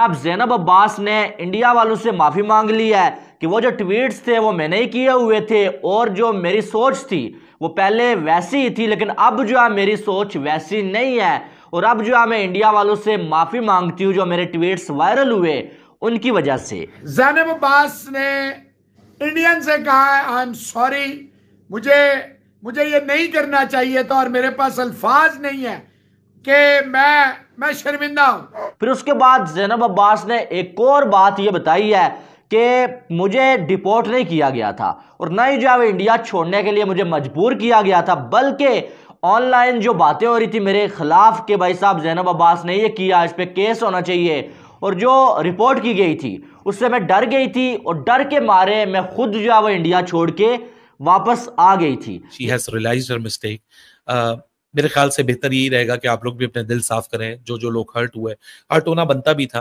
अब जैनब अब्बास ने इंडिया वालों से माफ़ी मांग ली है कि वो जो ट्वीट्स थे वो मैंने ही किए हुए थे और जो मेरी सोच थी वो पहले वैसी ही थी लेकिन अब जो है मेरी सोच वैसी नहीं है और अब जो है मैं इंडिया वालों से माफ़ी मांगती हूँ जो मेरे ट्वीट्स वायरल हुए उनकी वजह से जैनब अब्बास ने इंडियन से कहा है आई एम सॉरी मुझे मुझे ये नहीं करना चाहिए था और मेरे पास अल्फाज नहीं है कि मैं मैं शर्मिंदा हूँ फिर उसके बाद जैनब अब्बास ने एक और बात यह बताई है कि मुझे डिपोर्ट नहीं किया गया था और ना ही जो है इंडिया छोड़ने के लिए मुझे मजबूर किया गया था बल्कि ऑनलाइन जो बातें हो रही थी मेरे खिलाफ के भाई साहब जैनब अब्बास ने ये किया इस पर केस होना चाहिए और जो रिपोर्ट की गई थी उससे मैं डर गई थी और डर के मारे मैं खुद जो है वो इंडिया छोड़ के वापस आ गई थी मेरे ख्याल से बेहतर यही रहेगा कि आप लोग भी अपने दिल साफ करें जो जो लोग हर्ट हुए हर्ट होना बनता भी था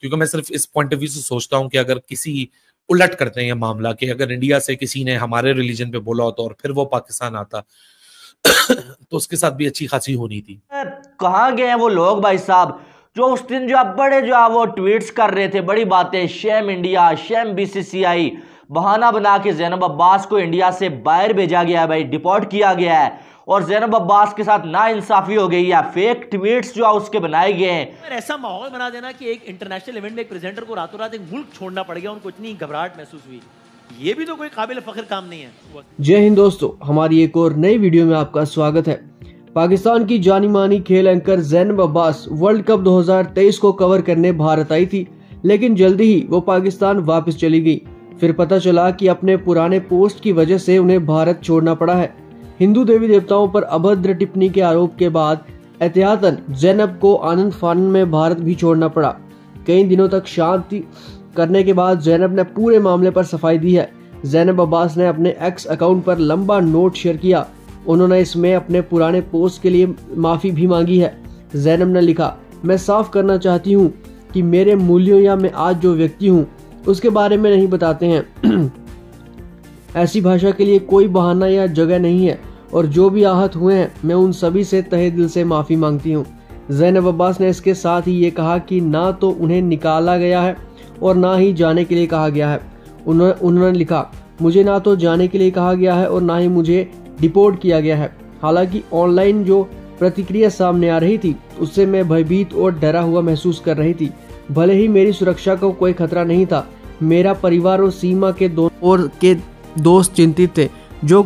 क्योंकि मैं सिर्फ इस पॉइंट ऑफ व्यू से सोचता हूँ कि अगर किसी उलट करते हैं ये मामला कि अगर इंडिया से किसी ने हमारे रिलीजन पे बोला होता और फिर वो पाकिस्तान आता तो उसके साथ भी अच्छी खासी होनी थी कहाँ गए हैं वो लोग भाई साहब जो उस दिन जो आप बड़े जो आप वो ट्वीट्स कर रहे थे बड़ी बातें शेम इंडिया शेम बीसीसीआई बहाना बना के जैनब अब्बास को इंडिया से बाहर भेजा गया है भाई डिपोर्ट किया गया है और जैनब अब्बास के साथ ना इंसाफी हो गई या फेक ट्वीट्स जो उसके बनाए गए हैं ऐसा माहौल बना देना कि एक इंटरनेशनल इवेंट में एक प्रेजेंटर को रातों रात एक मुल्क छोड़ना पड़ गया उनको इतनी घबराहट महसूस हुई ये भी तो कोई काबिल फख्र काम नहीं है जय हिंद दोस्तों हमारी एक और नई वीडियो में आपका स्वागत है पाकिस्तान की जानी मानी खेल anchor Zainab Abbas World Cup 2023 को कवर करने भारत आई थी लेकिन जल्दी ही वो पाकिस्तान वापस चली गई फिर पता चला कि अपने पुराने पोस्ट की वजह से उन्हें भारत छोड़ना पड़ा है हिंदू देवी देवताओं पर अभद्र टिप्पणी के आरोप के बाद एहतियातन जैनब को आनंद फानन में भारत भी छोड़ना पड़ा कई दिनों तक शांति करने के बाद जैनब ने पूरे मामले पर सफाई दी है जैनब अब्बास ने अपने एक्स अकाउंट पर लंबा नोट शेयर किया उन्होंने इसमें अपने पुराने पोस्ट के लिए माफ़ी भी मांगी है जैनब ने लिखा मैं साफ करना चाहती हूँ कि मेरे मूल्यों या मैं आज जो व्यक्ति हूँ उसके बारे में नहीं बताते हैं ऐसी भाषा के लिए कोई बहाना या जगह नहीं है और जो भी आहत हुए हैं मैं उन सभी से तहे दिल से माफ़ी मांगती हूँ जैनब अब्बास ने इसके साथ ही ये कहा कि ना तो उन्हें निकाला गया है और ना ही जाने के लिए कहा गया है उन्होंने उन्होंने लिखा मुझे ना तो जाने के लिए कहा गया है और ना ही मुझे डिपोर्ट किया गया है हालांकि ऑनलाइन जो प्रतिक्रिया सामने आ रही थी उससे मैं भयभीत और डरा हुआ महसूस कर रही थी भले ही मेरी सुरक्षा को कोई खतरा नहीं था मेरा परिवार और सीमा के दो और के दोस्त चिंतित थे जो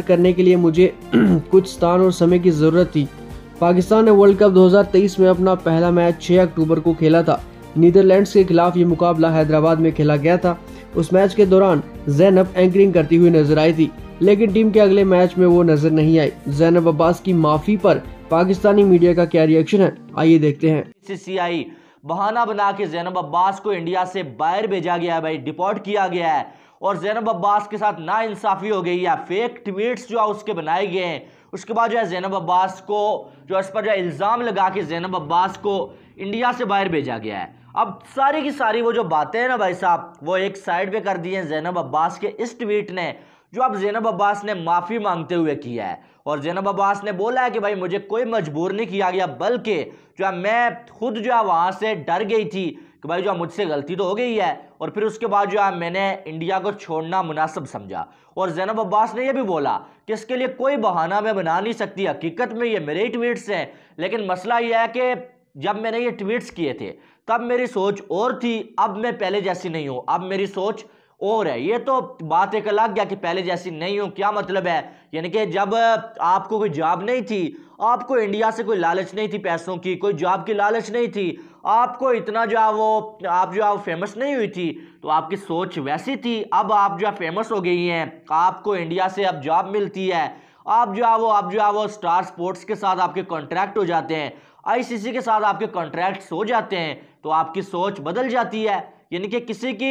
करने के लिए मुझे कुछ स्थान और समय की ज़रूरत थी पाकिस्तान ने वर्ल्ड कप 2023 में अपना पहला मैच 6 अक्टूबर को खेला था नीदरलैंड्स के खिलाफ ये मुकाबला हैदराबाद में खेला गया था उस मैच के दौरान जैनब एंकरिंग करती हुई नजर आई थी लेकिन टीम के अगले मैच में वो नजर नहीं आई जैनब अब्बास की माफी पर पाकिस्तानी मीडिया का क्या रिएक्शन है आइए देखते हैं बहाना बना के जैनब अब्बास को इंडिया से बाहर भेजा गया है भाई डिपोर्ट किया गया है और जैनब अब्बास के साथ नाइंसाफ़ी हो गई या फेक ट्वीट्स जो है उसके बनाए गए हैं उसके बाद जो है जैनब अब्बास को जो इस पर जो इल्ज़ाम लगा के जैनब अब्बास को इंडिया से बाहर भेजा गया है अब सारी की सारी वो जो बातें हैं ना भाई साहब वो एक साइड पे कर दी हैं जैनब अब्बास के इस ट्वीट ने जो अब जैनब अब्बास ने माफ़ी मांगते हुए किया है और जैनब अब्बास ने बोला है कि भाई मुझे कोई मजबूर नहीं किया गया बल्कि जो है मैं खुद जो है वहाँ से डर गई थी कि भाई जो मुझसे गलती तो हो गई है और फिर उसके बाद जो है मैंने इंडिया को छोड़ना मुनासिब समझा और जैनब अब्बास ने यह भी बोला कि इसके लिए कोई बहाना मैं बना नहीं सकती हकीकत में ये मेरे ही ट्वीट्स हैं लेकिन मसला यह है कि जब मैंने ये ट्वीट्स किए थे तब मेरी सोच और थी अब मैं पहले जैसी नहीं हूँ अब मेरी सोच और है ये तो बात एक अलग गया कि पहले जैसी नहीं हूँ क्या मतलब है यानी कि जब आपको कोई जॉब नहीं थी आपको इंडिया से कोई लालच नहीं थी पैसों की कोई जॉब की लालच नहीं थी आपको इतना जो है वो आप जो है फेमस नहीं हुई थी तो आपकी सोच वैसी थी अब आप जो है फेमस हो गई हैं आपको इंडिया से अब जॉब मिलती है आप जो है वो आप जो है वो स्टार स्पोर्ट्स के साथ आपके कॉन्ट्रैक्ट हो जाते हैं आईसीसी के साथ आपके कॉन्ट्रैक्ट्स हो जाते हैं तो आपकी सोच बदल जाती है यानी कि किसी की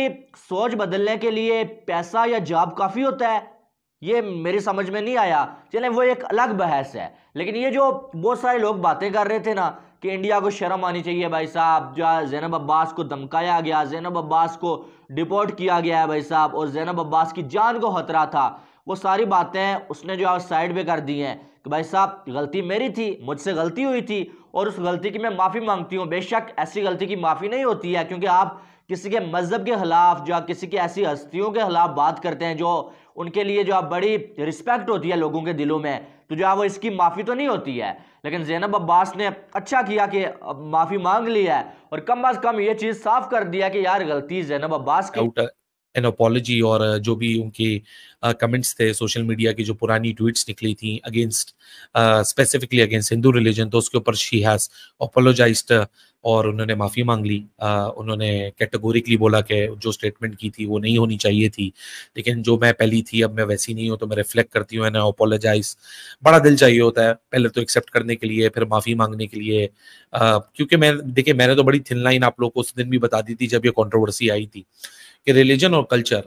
सोच बदलने के लिए पैसा या जॉब काफ़ी होता है ये मेरी समझ में नहीं आया चले वो एक अलग बहस है लेकिन ये जो बहुत सारे लोग बातें कर रहे थे ना कि इंडिया को शर्म आनी चाहिए भाई साहब जो जैनब अब्बास को धमकाया गया जैनब अब्बास को डिपोर्ट किया गया है भाई साहब और जैनब अब्बास की जान को खतरा था वो सारी बातें उसने जो है साइड पर कर दी हैं कि भाई साहब गलती मेरी थी मुझसे गलती हुई थी और उस गलती की मैं माफ़ी मांगती हूँ बेशक ऐसी गलती की माफ़ी नहीं होती है क्योंकि आप किसी के मज़हब के ख़िलाफ़ जो आप किसी की ऐसी हस्तियों के ख़िलाफ़ बात करते हैं जो उनके लिए जो आप बड़ी रिस्पेक्ट होती है लोगों के दिलों में तो जो है वो इसकी माफ़ी तो नहीं होती है लेकिन जैनब अब्बास ने अच्छा किया कि माफ़ी मांग ली है और कम अज़ कम ये चीज़ साफ कर दिया कि यार गलती जैनब अब्बास की एन अपोलॉजी uh, और uh, जो भी उनके कमेंट्स uh, थे सोशल मीडिया की जो पुरानी ट्वीट्स निकली थी against specifically against Hindu religion तो उसके ऊपर शी हैज़ अपोलोजाइज्ड और उन्होंने माफ़ी मांग ली आ, उन्होंने कैटेगोरिकली बोला कि जो स्टेटमेंट की थी वो नहीं होनी चाहिए थी लेकिन जो मैं पहली थी अब मैं वैसी नहीं हूँ तो मैं रिफ्लेक्ट करती हूँ एंड अपोलोजाइज बड़ा दिल चाहिए होता है पहले तो एक्सेप्ट करने के लिए फिर माफ़ी मांगने के लिए क्योंकि मैं देखिए मैंने तो बड़ी थिन लाइन आप लोग को उस दिन भी बता दी थी जब ये कॉन्ट्रोवर्सी आई थी कि रिलीजन और कल्चर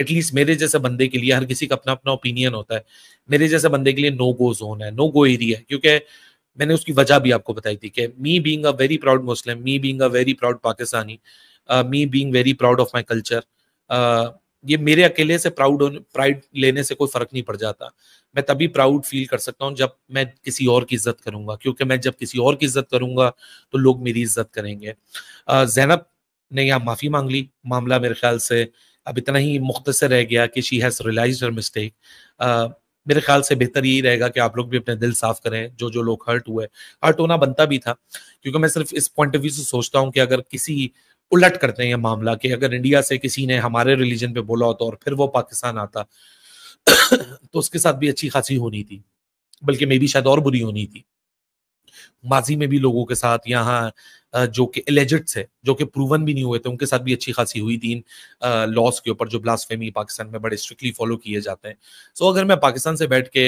एटलीस्ट मेरे जैसे बंदे के लिए हर किसी का अपना अपना ओपिनियन होता है मेरे जैसे बंदे के लिए नो गो जोन है नो गो एरिया है क्योंकि मैंने उसकी वजह भी आपको बताई थी कि me being a very proud Muslim me being a very proud Pakistani me being very proud of my culture ये मेरे अकेले से प्राउड प्राइड लेने से कोई फर्क नहीं पड़ जाता मैं तभी प्राउड फील कर सकता हूँ जब मैं किसी और की इज्जत करूंगा क्योंकि मैं जब किसी और की इज्जत करूंगा तो लोग मेरी इज्जत करेंगे जैनब uh, ने यहाँ माफ़ी मांग ली मामला मेरे ख्याल से अब इतना ही मुख्तर रह गया कि शी हैज़ रियलाइज मिस्टेक मेरे ख्याल से बेहतर यही रहेगा कि आप लोग भी अपने दिल साफ करें जो जो लोग हर्ट हुए हर्ट होना बनता भी था क्योंकि मैं सिर्फ इस पॉइंट ऑफ व्यू से सोचता हूँ कि अगर किसी उलट करते हैं यह मामला कि अगर इंडिया से किसी ने हमारे रिलीजन पे बोला होता और फिर वो पाकिस्तान आता तो उसके साथ भी अच्छी खासी होनी थी बल्कि भी शायद और बुरी होनी थी माजी में भी लोगों के साथ यहाँ जो कि एलेजट है जो कि प्रूवन भी नहीं हुए थे उनके साथ भी अच्छी खासी हुई थी इन लॉस के ऊपर जो ब्लास्फेमी पाकिस्तान में बड़े स्ट्रिक्टली फॉलो किए जाते हैं सो अगर मैं पाकिस्तान से बैठ के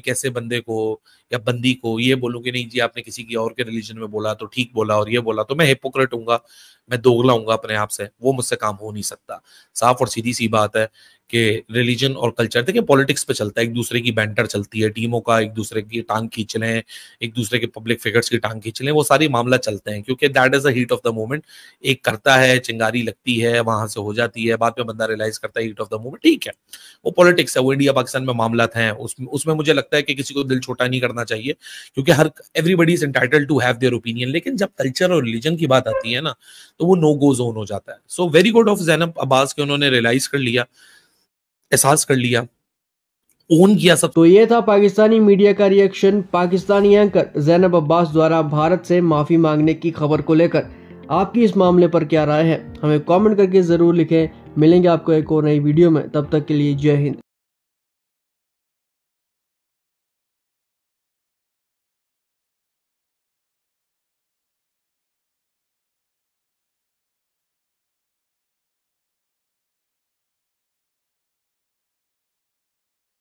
एक ऐसे बंदे को या बंदी को ये बोलूँ कि नहीं जी आपने किसी की और के रिलीजन में बोला तो ठीक बोला और ये बोला तो मैं हिपोक्रेट हूँ मैं दोगला हूँ अपने आप से वो मुझसे काम हो नहीं सकता साफ और सीधी सी बात है कि रिलीजन और कल्चर देखिए पॉलिटिक्स पे चलता है एक दूसरे की बैंटर चलती है टीमों का एक दूसरे की टांग खींच लें एक दूसरे के पब्लिक फिगर्स की टांग खींच लें वो सारी मामला चलते हैं क्योंकि that is the heat of the moment movement एक करता है चिंगारी लगती है वहां से हो जाती है बाद में बंदा रियलाइज करता है हीट ऑफ द मूवमेंट ठीक है वो पॉलिटिक्स है वो इंडिया पाकिस्तान में मामला है उसमें उसमें मुझे लगता है कि किसी को दिल छोटा नहीं करना चाहिए क्योंकि हर everybody is entitle to have their opinion लेकिन जब कल्चर और रिलीजन की बात आती है ना तो वो नो गो जोन हो जाता है so very good of Zainab Abbas के उन्होंने रियलाइज कर लिया एहसास कर लिया ओन किया सब तो ये था पाकिस्तानी मीडिया का रिएक्शन पाकिस्तानी एंकर जैनब अब्बास द्वारा भारत से माफी मांगने की खबर को लेकर आपकी इस मामले पर क्या राय है हमें कमेंट करके ज़रूर लिखें मिलेंगे आपको एक और नई वीडियो में तब तक के लिए जय हिंद